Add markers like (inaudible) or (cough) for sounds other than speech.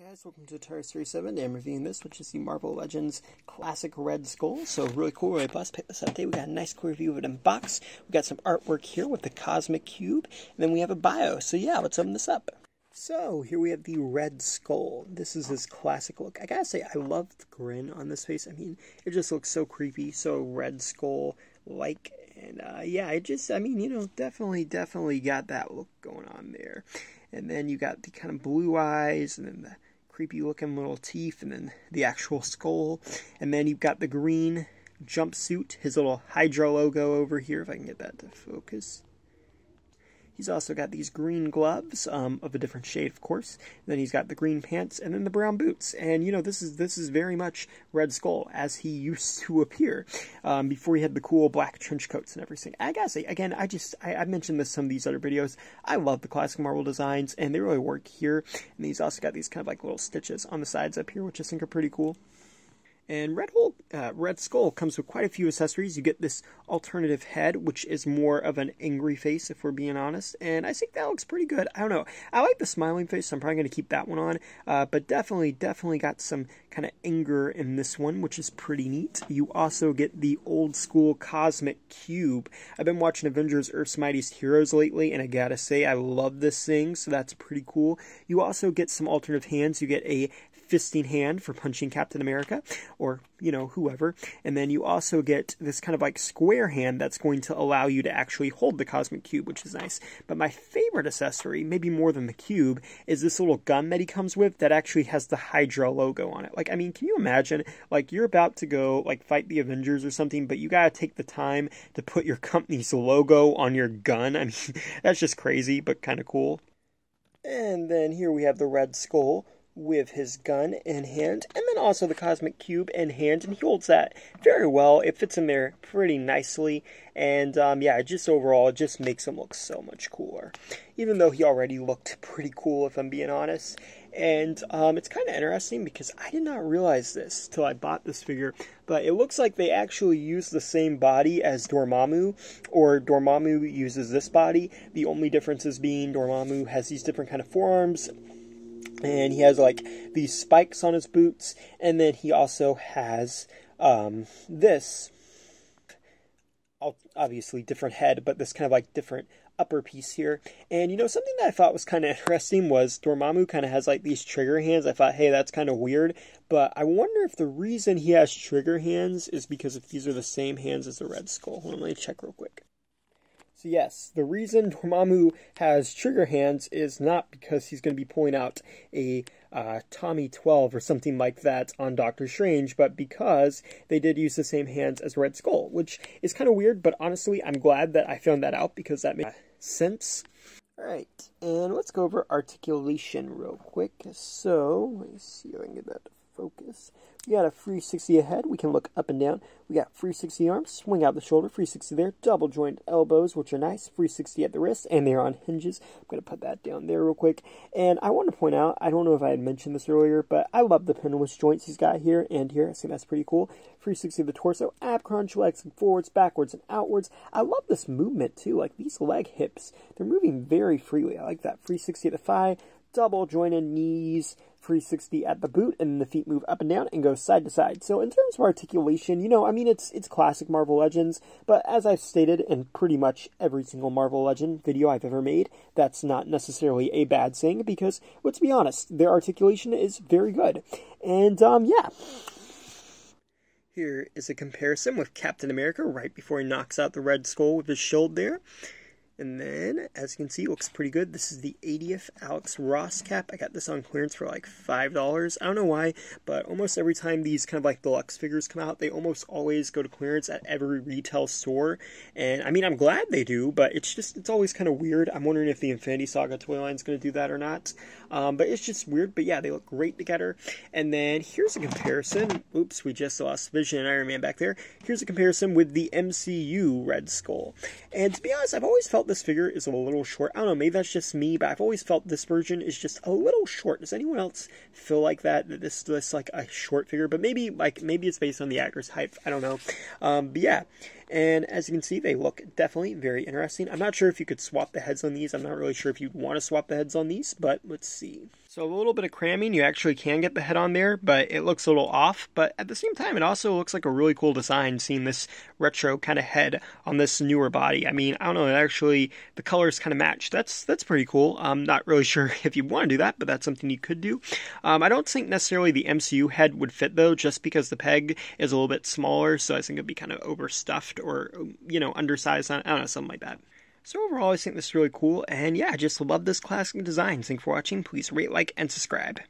Hey guys, welcome to Atari Series 7. I'm reviewing this, which is the Marvel Legends Classic Red Skull. So really cool, really blessed. Pick this up today. We got a nice cool review of it in box. We got some artwork here with the Cosmic Cube, and then we have a bio. So yeah, let's open this up. So here we have the Red Skull. This is his classic look. I gotta say, I love the grin on this face. I mean, it just looks so creepy, so Red Skull like. And uh, yeah, I just, I mean, you know, definitely, definitely got that look going on there. And then you got the kind of blue eyes and then the creepy looking little teeth and then the actual skull. And then you've got the green jumpsuit, his little Hydro logo over here, if I can get that to focus. He's also got these green gloves um, of a different shade, of course. then he's got the green pants and then the brown boots. And you know, this is this is very much Red Skull as he (laughs) used to appear um, before he had the cool black trench coats and everything. I gotta say, again, I just I, I mentioned this some of these other videos. I love the classic Marvel designs, and they really work here. And he's also got these kind of like little stitches on the sides up here, which I think are pretty cool. And Red, uh, Red Skull comes with quite a few accessories. You get this alternative head, which is more of an angry face, if we're being honest. And I think that looks pretty good. I don't know. I like the smiling face, so I'm probably going to keep that one on. Uh, but definitely, definitely got some kind of anger in this one, which is pretty neat. You also get the old school cosmic cube. I've been watching Avengers Earth's Mightiest Heroes lately, and I gotta say, I love this thing, so that's pretty cool. You also get some alternative hands. You get a fisting hand for punching Captain America or, you know, whoever. And then you also get this kind of like square hand that's going to allow you to actually hold the Cosmic Cube, which is nice. But my favorite accessory, maybe more than the cube, is this little gun that he comes with that actually has the Hydra logo on it. Like, I mean, can you imagine? Like, you're about to go, like, fight the Avengers or something, but you gotta take the time to put your company's logo on your gun. I mean, (laughs) that's just crazy, but kind of cool. And then here we have the Red Skull, with his gun in hand, and then also the cosmic cube in hand, and he holds that very well. It fits in there pretty nicely, and um, yeah, just overall, it just makes him look so much cooler. Even though he already looked pretty cool, if I'm being honest. And um, it's kind of interesting because I did not realize this till I bought this figure, but it looks like they actually use the same body as Dormammu, or Dormammu uses this body. The only difference is being Dormammu has these different kind of forearms and he has like these spikes on his boots and then he also has um, this obviously different head but this kind of like different upper piece here and you know something that i thought was kind of (laughs) interesting was dormammu kind of has like these trigger hands i thought hey that's kind of weird but i wonder if the reason he has trigger hands is because if these are the same hands as the red skull hold on let me check real quick so yes, the reason Dormammu has trigger hands is not because he's going to be pulling out a uh, Tommy 12 or something like that on Doctor Strange, but because they did use the same hands as Red Skull, which is kind of weird, but honestly, I'm glad that I found that out because that makes sense. Alright, and let's go over articulation real quick. So, let me see if I can get that focus. We got a 360 ahead. We can look up and down. We got 360 arms, swing out the shoulder, 360 there, double joint elbows, which are nice, 360 at the wrist, and they're on hinges. I'm going to put that down there real quick. And I want to point out, I don't know if I had mentioned this earlier, but I love the pendulous joints he's got here and here. I think that's pretty cool. 360 of the torso, ab crunch, legs forwards, backwards, and outwards. I love this movement too. Like these leg hips, they're moving very freely. I like that. 360 at the thigh, double jointed knees, 360 at the boot, and the feet move up and down and go side to side. So in terms of articulation, you know, I mean, it's it's classic Marvel Legends, but as I've stated in pretty much every single Marvel Legend video I've ever made, that's not necessarily a bad thing because, let's be honest, their articulation is very good, and um, yeah. Here is a comparison with Captain America right before he knocks out the Red Skull with his shield there. And then, as you can see, looks pretty good. This is the 80th Alex Ross cap. I got this on clearance for like $5. I don't know why, but almost every time these kind of like deluxe figures come out, they almost always go to clearance at every retail store. And I mean, I'm glad they do, but it's just, it's always kind of weird. I'm wondering if the Infinity Saga toy line is going to do that or not. Um, but it's just weird. But yeah, they look great together. And then here's a comparison. Oops, we just lost Vision and Iron Man back there. Here's a comparison with the MCU Red Skull. And to be honest, I've always felt this figure is a little short. I don't know, maybe that's just me, but I've always felt this version is just a little short. Does anyone else feel like that? That this this like a short figure, but maybe like maybe it's based on the actor's height. I don't know. Um, but yeah. And as you can see, they look definitely very interesting. I'm not sure if you could swap the heads on these. I'm not really sure if you'd want to swap the heads on these, but let's see. So a little bit of cramming, you actually can get the head on there, but it looks a little off. But at the same time, it also looks like a really cool design seeing this retro kind of head on this newer body. I mean, I don't know, it actually the colors kind of match. That's that's pretty cool. I'm not really (laughs) sure if you want to do that, but that's something you could do. Um, I don't think necessarily the MCU head would fit though, just because the peg is a little bit smaller. So I think it'd be kind of overstuffed or you know undersized. I don't know, something like that. So overall, I think this is really cool, and yeah, I just love this classic design. Thanks for watching. Please rate, like, and subscribe.